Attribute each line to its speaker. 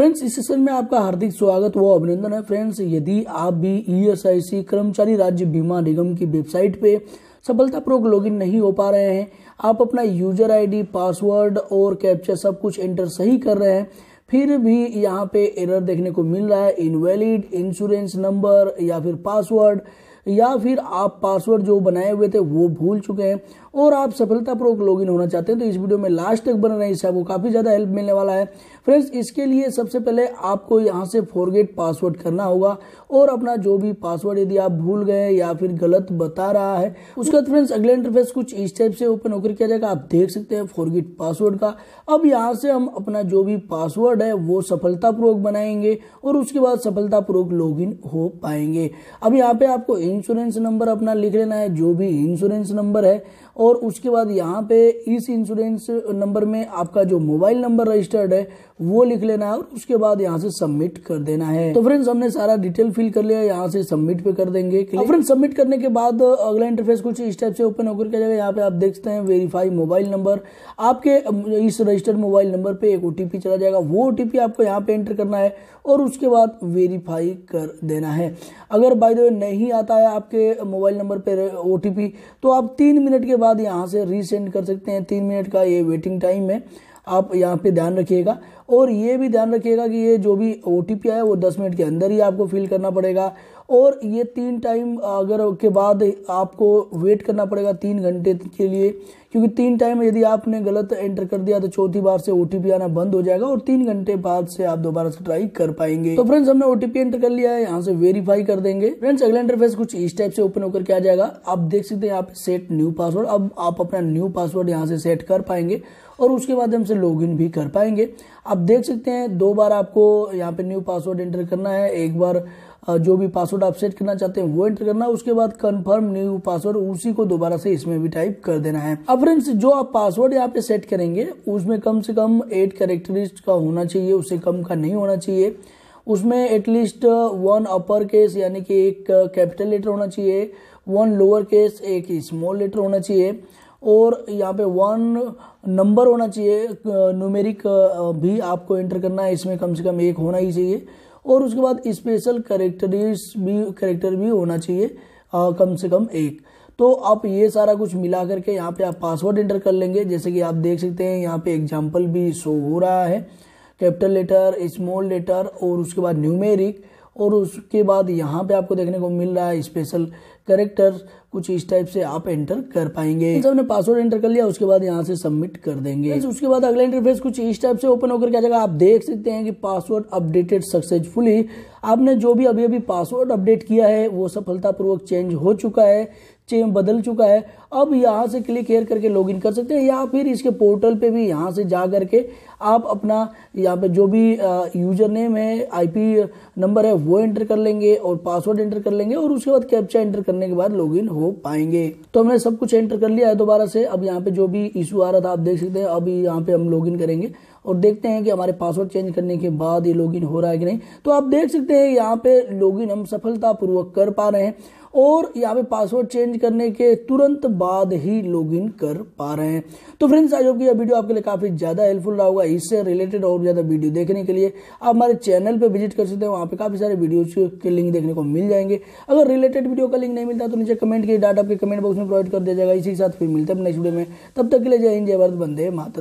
Speaker 1: friends इस session में आपका हार्दिक स्वागत व अभिनंदन है फ्रेंड्स यदि आप भी ईएसआईसी e कर्मचारी राज्य बीमा निगम की वेबसाइट पे सफलतापूर्वक लॉगिन नहीं हो पा रहे हैं आप अपना यूजर आईडी पासवर्ड और कैप्चर सब कुछ एंटर सही कर रहे हैं फिर भी यहाँ पे एरर देखने को मिल रहा है इनवैलिड इंश्योरेंस नंबर या फिर पासवर्ड या फिर आप पासवर्ड जो बनाए हुए थे वो भूल चुके हैं और आप सफलतापूर्वक लॉगिन होना चाहते हैं तो इस वीडियो में लास्ट तक बन रहे इससे आपको काफ़ी ज़्यादा हेल्प मिलने वाला है फ्रेंड्स इसके लिए सबसे पहले आपको यहाँ से फॉरगेट पासवर्ड करना होगा और अपना जो भी पासवर्ड यदि आप भूल गए या फिर गलत बता रहा है उसके बाद फ्रेंड्स अगले इंटरफेस कुछ इस टाइप से ओपन होकर किया जाएगा आप देख सकते हैं फॉरगेट पासवर्ड का अब यहाँ से हम अपना जो भी पासवर्ड है वो सफलतापूर्वक बनाएंगे और उसके बाद सफलतापूर्वक लॉग हो पाएंगे अब यहाँ पे आपको इंश्योरेंस नंबर अपना लिख लेना है जो भी इंश्योरेंस नंबर है और उसके बाद यहाँ पे इस इंश्योरेंस नंबर में आपका जो मोबाइल नंबर रजिस्टर्ड है वो लिख लेना है और उसके बाद यहाँ से सबमिट कर देना है तो फ्रेंड्स हमने सारा डिटेल फिल कर लिया यहाँ से सबमिट पे कर देंगे फ्रेंड्स सबमिट करने के बाद अगला इंटरफेस कुछ इस टाइप से ओपन होकर के जाएगा यहाँ पे आप देखते हैं वेरीफाई मोबाइल नंबर आपके इस रजिस्टर्ड मोबाइल नंबर पे एक ओटीपी चला जाएगा वो ओटीपी आपको यहाँ पे एंटर करना है और उसके बाद वेरीफाई कर देना है अगर बाय द वे नहीं आता आया आपके मोबाइल नंबर पर ओ तो आप तीन मिनट के बाद यहाँ से रीसेंड कर सकते हैं तीन मिनट का ये वेटिंग टाइम है आप यहाँ पे ध्यान रखिएगा और ये भी ध्यान रखिएगा कि ये जो भी ओ आया वो दस मिनट के अंदर ही आपको फिल करना पड़ेगा और ये तीन टाइम अगर के बाद आपको वेट करना पड़ेगा तीन घंटे के लिए क्योंकि तीन टाइम यदि आपने गलत एंटर कर दिया तो चौथी बार से ओ आना बंद हो जाएगा और तीन घंटे बाद से आप दोबारा से ट्राई कर पाएंगे तो फ्रेंड्स हमने ओ एंटर कर लिया है यहाँ से वेरीफाई कर देंगे फ्रेंड्स अगला इंटरफेस कुछ इस टाइप से ओपन होकर के आ जाएगा आप देख सकते हैं यहाँ पे सेट न्यू पासवर्ड अब आप अपना न्यू पासवर्ड यहाँ से सेट कर पाएंगे और उसके माध्यम से लॉग भी कर पाएंगे आप देख सकते हैं दो बार आपको यहाँ पे न्यू पासवर्ड एंटर करना है एक बार जो भी पासवर्ड आप सेट करना चाहते हैं वो एंटर करना है उसके बाद कंफर्म न्यू पासवर्ड उसी को दोबारा से इसमें भी टाइप कर देना है अब फ्रेंड्स जो आप पासवर्ड यहाँ पे सेट करेंगे उसमें कम से कम एट करेक्टरिस्ट का होना चाहिए उससे कम का नहीं होना चाहिए उसमें एटलीस्ट वन अपर केस यानी कि एक कैपिटल लेटर होना चाहिए वन लोअर केस एक स्मॉल लेटर होना चाहिए और यहाँ पे वन नंबर होना चाहिए न्यूमेरिक भी आपको एंटर करना है इसमें कम से कम एक होना ही चाहिए और उसके बाद स्पेशल करेक्टरिस भी करेक्टर भी होना चाहिए आ, कम से कम एक तो आप ये सारा कुछ मिला करके यहाँ पे आप पासवर्ड एंटर कर लेंगे जैसे कि आप देख सकते हैं यहाँ पे एग्जाम्पल भी शो हो रहा है कैपिटल लेटर स्मॉल लेटर और उसके बाद न्यूमेरिक और उसके बाद यहाँ पे आपको देखने को मिल रहा है स्पेशल करेक्टर कुछ इस टाइप से आप एंटर कर पाएंगे ने पासवर्ड एंटर कर लिया उसके बाद यहाँ से सबमिट कर देंगे उसके बाद अगला इंटरफेस कुछ इस टाइप से ओपन होकर क्या जाएगा आप देख सकते हैं कि पासवर्ड अपडेटेड सक्सेसफुली आपने जो भी अभी अभी पासवर्ड अपडेट किया है वो सफलतापूर्वक चेंज हो चुका है बदल चुका है अब यहाँ से क्लिक हेयर करके लॉगिन कर सकते हैं या फिर इसके पोर्टल पे भी यहाँ से जा करके आप अपना यहाँ पे जो भी यूजर नेम है आईपी नंबर है वो एंटर कर लेंगे और पासवर्ड एंटर कर लेंगे और उसके बाद कैप्चा एंटर करने के बाद लॉगिन हो पाएंगे तो हमने सब कुछ एंटर कर लिया है दोबारा से अब यहाँ पे जो भी इशू आ रहा था आप देख सकते हैं अभी यहाँ पे हम लॉग करेंगे और देखते हैं कि हमारे पासवर्ड चेंज करने के बाद ये लॉगिन हो रहा है कि नहीं तो आप देख सकते हैं यहाँ पे लॉगिन हम सफलतापूर्वक कर पा रहे हैं और यहाँ पे पासवर्ड चेंज करने के तुरंत बाद ही लॉगिन कर पा रहे हैं तो फ्रेंड्स आज की यह वीडियो आपके लिए काफ़ी ज़्यादा हेल्पफुल रहा होगा इससे रिलेटेड और ज़्यादा वीडियो देखने के लिए आप हमारे चैनल पर विजिट कर सकते हैं वहाँ पे काफ़ी सारे वीडियो के लिंक देखने को मिल जाएंगे अगर रिलेटेड वीडियो का लिंक नहीं मिलता तो नीचे कमेंट के डाटा आपके कमेंट बॉक्स में प्रोवाइड कर दिया जाएगा इसी के साथ फिर मिलते हैं नेक्स्ट वीडियो में तब तक के लिए जय हिंद जय भारत बंदे मात्र